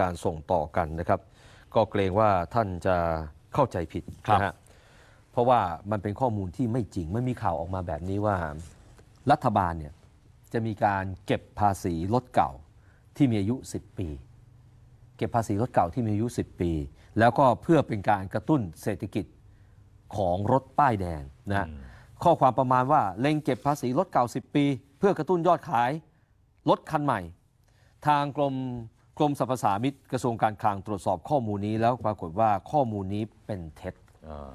การส่งต่อกันนะครับ ก็เกรงว่าท่านจะเข้าใจผิดนะฮะเพราะว่ามันเป็นข้อมูลที่ไม่จริงไม่มีข่าวออกมาแบบนี้ว่ารัฐบาลเนี่ยจะมีการเก็บภาษีรถเก่าที่มีอายุ 10 ปี เก็บภาษีรถเก่าที่มีอายุ 10 ปี แล้วก็เพื่อเป็นการกระตุ้นเศรษฐกิจของรถป้ายแดงนะข้อความประมาณว่าเล็งเก็บภาษีรถเก่า 10 ปี เพื่อกระตุ้นยอดขายรถคันใหม่ ทางกรมกรมสรรพสามิตกระทรวง การคลังตรวจสอบข้อมูลนี้แล้วปรากฏว่าข้อมูลนี้เป็นเท็จ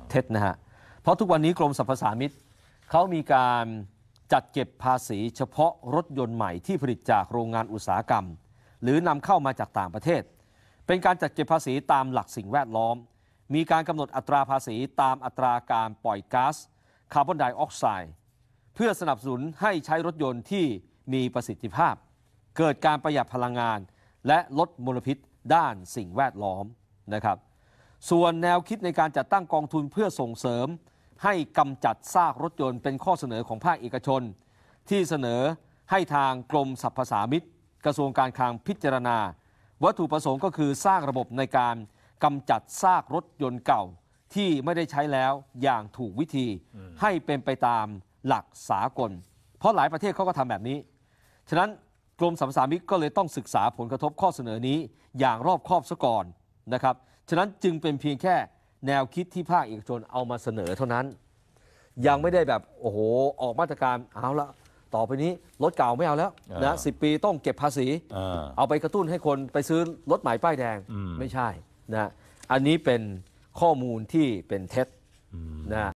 เท็จนะฮะ เพราะทุกวันนี้กรมสรรพสามิตเขามีการจัดเก็บภาษี เฉพาะรถยนต์ใหม่ที่ผลิตจากโรงงานอุตสาหกรรม หรือนำเข้ามาจากต่างประเทศ เป็นการจัดเก็บภาษีตามหลักสิ่งแวดล้อม มีการกำหนดอัตราภาษีตามอัตราการปล่อยก๊าซคาร์บอนไดออกไซด์เพื่อสนับสนุนให้ใช้รถยนต์ที่มีประสิทธิภาพ เกิดการประหยัดพลังงานและลดมลพิษด้านสิ่งแวดล้อมนะครับ ส่วนแนวคิดในการจัดตั้งกองทุนเพื่อส่งเสริม ให้กำจัดซากรถยนต์เป็นข้อเสนอของภาคเอกชน ที่เสนอให้ทางกรมสรรพสามิต กระทรวงการคลังพิจารณา วัตถุประสงค์ก็คือสร้างระบบในการกำจัดซากรถยนต์เก่า ที่ไม่ได้ใช้แล้วอย่างถูกวิธี ให้เป็นไปตามหลักสากล เพราะหลายประเทศเขาก็ทำแบบนี้ฉะนั้นกรมสัมสามิตก็เลยต้องศึกษาผลกระทบข้อเสนอนี้ อย่างรอบคอบซะก่อนนะครับ ฉะนั้นจึงเป็นเพียงแค่แนวคิดที่ภาคเอกชนเอามาเสนอเท่านั้น ยังไม่ได้แบบโอ้โหออกมาตรการเอาละต่อไปนี้ รถเก่าไม่เอาแล้วนะสิปีต้องเก็บภาษีเอาไปกระตุ้นให้คนไปซื้อรถใหม่ป้ายแดงไม่ใช่นะอันนี้เป็นข้อมูลที่เป็นเท็จนะ